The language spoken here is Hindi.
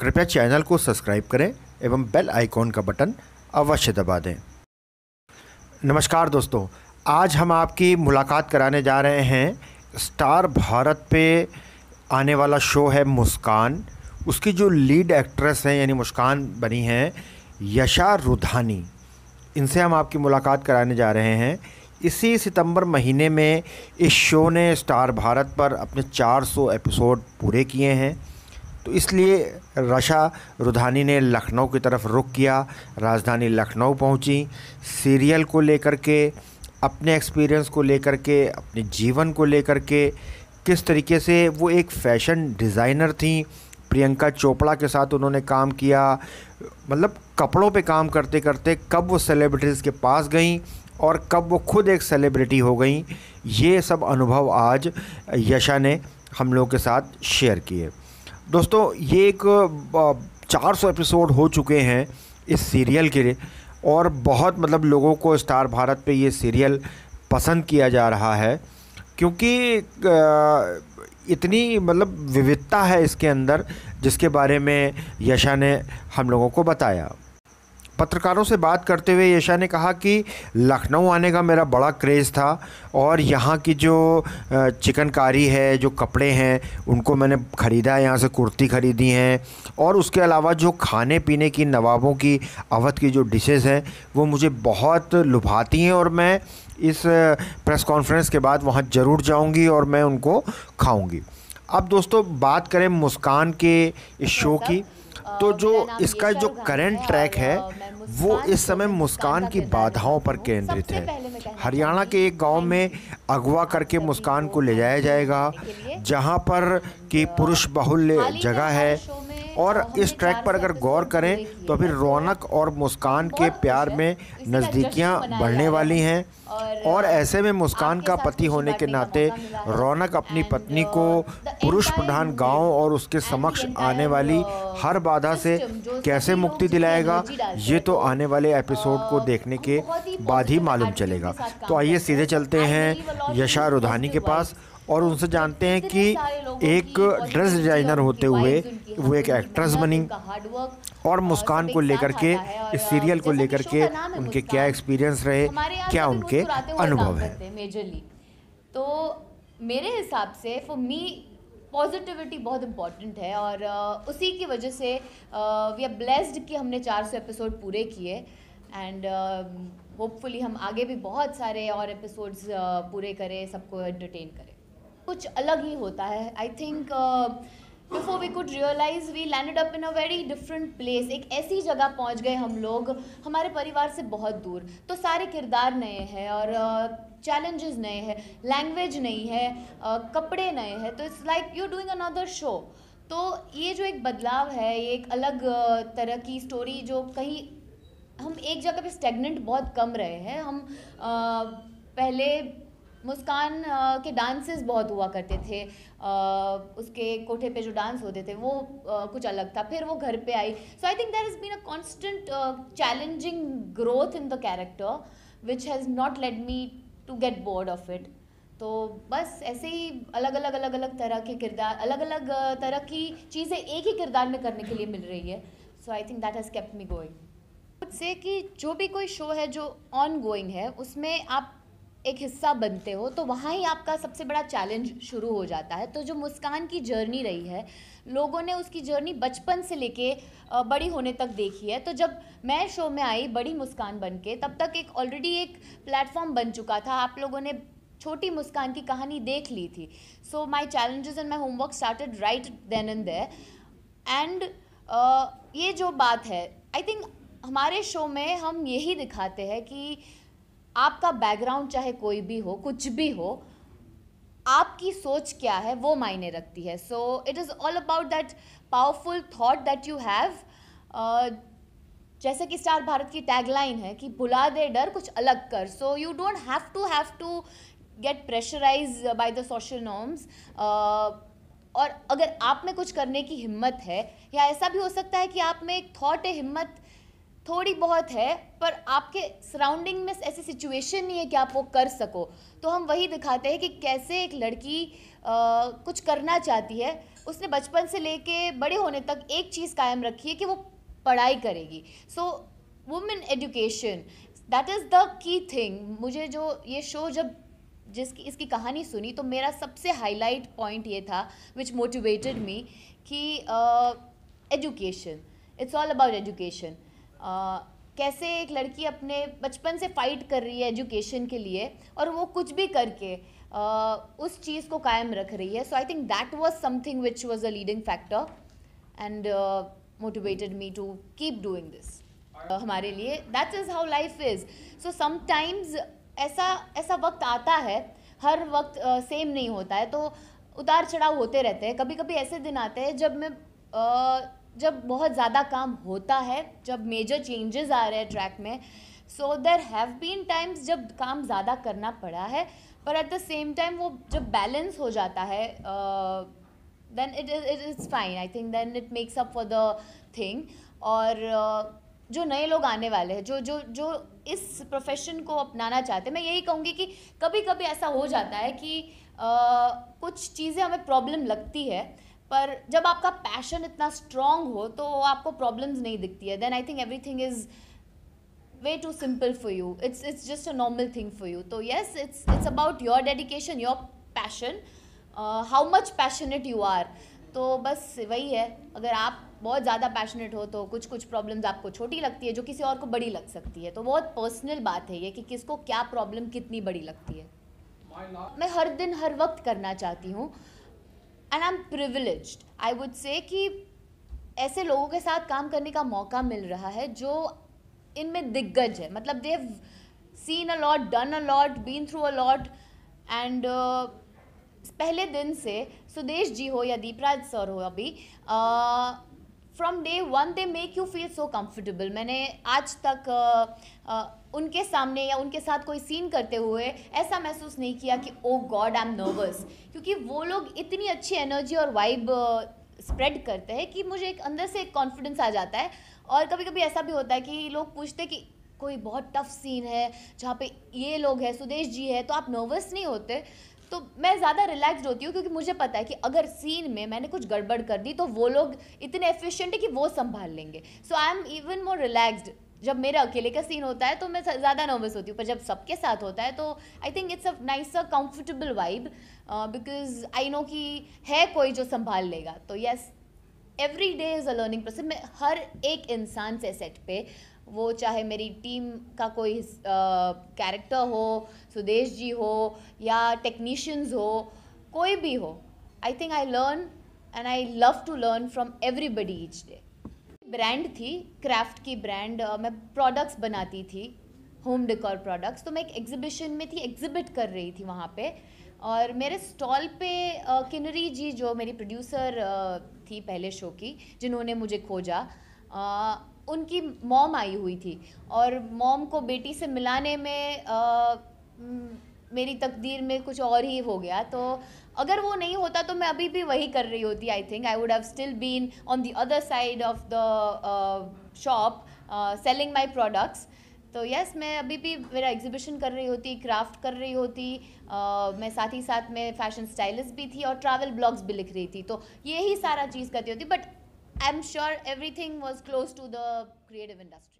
कृपया चैनल को सब्सक्राइब करें एवं बेल आइकॉन का बटन अवश्य दबा दें नमस्कार दोस्तों आज हम आपकी मुलाकात कराने जा रहे हैं स्टार भारत पे आने वाला शो है मुस्कान उसकी जो लीड एक्ट्रेस हैं यानी मुस्कान बनी हैं यशा रुधानी इनसे हम आपकी मुलाकात कराने जा रहे हैं इसी सितंबर महीने में इस शो ने स्टार भारत पर अपने 400 एपिसोड पूरे किए हैं तो इसलिए रशा रुधानी ने लखनऊ की तरफ रुख किया राजधानी लखनऊ पहुंची सीरियल को लेकर के अपने एक्सपीरियंस को लेकर के अपने जीवन को लेकर के किस तरीके से वो एक फैशन डिज़ाइनर थी प्रियंका चोपड़ा के साथ उन्होंने काम किया मतलब कपड़ों पे काम करते करते कब वो सेलिब्रिटीज़ के पास गईं और कब वो खुद एक सेलिब्रिटी हो गई ये सब अनुभव आज यशा ने हम लोगों के साथ शेयर किए दोस्तों ये एक चार सौ एपिसोड हो चुके हैं इस सीरियल के लिए और बहुत मतलब लोगों को स्टार भारत पे ये सीरियल पसंद किया जा रहा है क्योंकि इतनी मतलब विविधता है इसके अंदर जिसके बारे में यशा ने हम लोगों को बताया पत्रकारों से बात करते हुए यशा ने कहा कि लखनऊ आने का मेरा बड़ा क्रेज़ था और यहाँ की जो चिकनकारी है जो कपड़े हैं उनको मैंने ख़रीदा है यहाँ से कुर्ती ख़रीदी हैं और उसके अलावा जो खाने पीने की नवाबों की अवध की जो डिशेज़ हैं वो मुझे बहुत लुभाती हैं और मैं इस प्रेस कॉन्फ्रेंस के बाद वहाँ ज़रूर जाऊँगी और मैं उनको खाऊँगी अब दोस्तों बात करें मुस्कान के इस शो की तो जो इसका जो करंट ट्रैक है वो इस समय मुस्कान की बाधाओं पर केंद्रित है हरियाणा के एक गांव में अगवा करके मुस्कान को ले जाया जाएगा जहां पर कि पुरुष बहुल्य जगह है और इस ट्रैक पर अगर गौर करें तो फिर रौनक और मुस्कान के प्यार में नज़दीकियाँ बढ़ने वाली हैं और ऐसे में मुस्कान का पति होने के नाते रौनक अपनी पत्नी को पुरुष प्रधान गांव और उसके समक्ष आने वाली हर बाधा से कैसे मुक्ति दिलाएगा ये तो आने वाले एपिसोड को देखने के बाद ही मालूम चलेगा तो आइए सीधे चलते हैं यशा रुधानी के पास और उनसे जानते हैं कि एक ड्रेस डिजाइनर होते हुए वो एक एक्ट्रेस बनी और मुस्कान को लेकर के इस सीरियल को लेकर के उनके क्या एक्सपीरियंस रहे क्या उनके अनुभव है मेजरली तो मेरे हिसाब से फॉर मी पॉजिटिविटी बहुत इम्पॉर्टेंट है और उसी की वजह से वी आर ब्लेस्ड कि हमने 400 एपिसोड पूरे किए एंड होपफुली हम आगे भी बहुत सारे और एपिसोड्स पूरे करें सबको एंटरटेन करें कुछ अलग ही होता है I think before we could realise we landed up in a very different place एक ऐसी जगह पहुंच गए हम लोग हमारे परिवार से बहुत दूर तो सारे किरदार नए हैं और चैलेंजेस नए हैं लैंग्वेज नई है कपड़े नए हैं तो it's like you doing another show तो ये जो एक बदलाव है ये एक अलग तरह की स्टोरी जो कहीं हम एक जगह पे स्टेगनेंट बहुत कम रहे हैं हम आ, पहले मुस्कान के डांसेस बहुत हुआ करते थे उसके कोठे पे जो डांस होते थे वो कुछ अलग था फिर वो घर पे आई so I think there is been a constant challenging growth in the character which has not let me to get bored of it तो बस ऐसे ही अलग अलग अलग अलग तरह के किरदार अलग अलग तरह की चीज़ें एक ही किरदार में करने के लिए मिल रही है so I think that has kept me going से कि जो भी कोई शो है जो ऑन गोइंग है उसमें आप एक हिस्सा बनते हो तो वहाँ ही आपका सबसे बड़ा चैलेंज शुरू हो जाता है तो जो मुस्कान की जर्नी रही है लोगों ने उसकी जर्नी बचपन से लेके बड़ी होने तक देखी है तो जब मैं शो में आई बड़ी मुस्कान बन के तब तक एक ऑलरेडी एक प्लेटफॉर्म बन चुका था आप लोगों ने छोटी मुस्कान की कहानी देख ली थी so my challenges and my homework started right then and they and ये जो बात है आई थिंक हमारे शो में हम यही दिखाते हैं कि आपका बैकग्राउंड चाहे कोई भी हो कुछ भी हो आपकी सोच क्या है वो मायने रखती है so it is all about that powerful thought that you have जैसे कि स्टार भारत की टैगलाइन है कि भुला दे डर कुछ अलग कर so you don't have to have to get pressurise by the social norms और अगर आप में कुछ करने की हिम्मत है या ऐसा भी हो सकता है कि आप में एक थॉट है हिम्मत थोड़ी बहुत है पर आपके सराउंडिंग में ऐसी सिचुएशन नहीं है कि आप वो कर सको तो हम वही दिखाते हैं कि कैसे एक लड़की आ, कुछ करना चाहती है उसने बचपन से लेके बड़े होने तक एक चीज़ कायम रखी है कि वो पढ़ाई करेगी so women education that is the key thing मुझे जो ये शो जब जिसकी इसकी कहानी सुनी तो मेरा सबसे हाईलाइट पॉइंट ये था विच मोटिवेटेड मी कि education it's all about education कैसे एक लड़की अपने बचपन से फाइट कर रही है एजुकेशन के लिए और वो कुछ भी करके uh, उस चीज़ को कायम रख रही है so I think that was something which was a leading factor and motivated me to keep doing this हमारे लिए that is how life is so sometimes ऐसा ऐसा वक्त आता है हर वक्त सेम uh, नहीं होता है तो उतार चढ़ाव होते रहते हैं कभी कभी ऐसे दिन आते हैं जब मैं uh, जब बहुत ज़्यादा काम होता है जब मेजर चेंजेस आ रहे हैं ट्रैक में so there have been times जब काम ज़्यादा करना पड़ा है पर एट द सेम टाइम वो जब बैलेंस हो जाता है then it is it is fine I think then it makes up for the thing और uh, जो नए लोग आने वाले हैं जो जो जो इस प्रोफेशन को अपनाना चाहते हैं मैं यही कहूँगी कि कभी कभी ऐसा हो जाता है कि uh, कुछ चीज़ें हमें प्रॉब्लम लगती है पर जब आपका पैशन इतना स्ट्रांग हो तो आपको प्रॉब्लम्स नहीं दिखती है then I think everything is way too simple for you it's it's just a normal thing for you तो yes it's it's about your dedication your passion how much passionate you are तो बस वही है अगर आप बहुत ज़्यादा पैशनेट हो तो कुछ कुछ प्रॉब्लम्स आपको छोटी लगती है जो किसी और को बड़ी लग सकती है तो बहुत पर्सनल बात है ये कि किसको क्या प्रॉब्लम कितनी बड़ी लगती है मैं हर दिन हर वक्त करना चाहती हूँ and I am privilege I would say कि ऐसे लोगों के साथ काम करने का मौका मिल रहा है जो इनमें दिग्गज है मतलब they've seen a lot done a lot been through a lot and पहले दिन से सुदेश जी हो या दीपराज सर हो अभी from day one they make you feel so comfortable मैंने आज तक uh, uh, उनके सामने या उनके साथ कोई सीन करते हुए ऐसा महसूस नहीं किया कि oh God I am nervous क्योंकि वो लोग इतनी अच्छी एनर्जी और वाइब स्प्रेड uh, करते हैं कि मुझे एक अंदर से एक कॉन्फिडेंस आ जाता है और कभी कभी ऐसा भी होता है कि लोग पूछते कि कोई बहुत टफ सीन है जहाँ पे ये लोग हैं सुदेश जी है तो आप नर्वस नहीं होते तो मैं ज़्यादा रिलैक्स होती हूँ क्योंकि मुझे पता है कि अगर सीन में मैंने कुछ गड़बड़ कर दी तो वो लोग इतने एफिशिएंट है कि वो संभाल लेंगे so I am even more relaxed जब मेरे अकेले का सीन होता है तो मैं ज़्यादा नर्वस होती हूँ पर जब सबके साथ होता है तो I think it's a nice a comfortable vibe because I know कि है कोई जो संभाल लेगा तो yes every day is a learning process मैं हर एक इंसान से सेट पे वो चाहे मेरी टीम का कोई कैरेक्टर uh, हो सुदेश जी हो या टेक्नीशियंस हो कोई भी हो I think I learn and I love to learn from everybody each day brand थी क्राफ्ट की ब्रांड मैं प्रोडक्ट्स बनाती थी होम डेकोर प्रोडक्ट्स तो मैं एक एग्जिबिशन में थी एग्जिबिट कर रही थी वहाँ पे और मेरे स्टॉल पे किनरी जी जो मेरी प्रोड्यूसर थी पहले शो की जिन्होंने मुझे खोजा उनकी मॉम आई हुई थी और मॉम को बेटी से मिलाने में मेरी तकदीर में कुछ और ही हो गया तो अगर वो नहीं होता तो मैं अभी भी वही कर रही होती I think I would have still been on the other side of the shop selling my products तो यस मैं अभी भी मेरा एग्जीबिशन कर रही होती क्राफ्ट कर रही होती uh, मैं साथ ही साथ में फैशन स्टाइलिस्ट भी थी और ट्रैवल ब्लॉग्स भी लिख रही थी तो यही सारा चीज़ करती होती but I am sure everything was close to the creative industry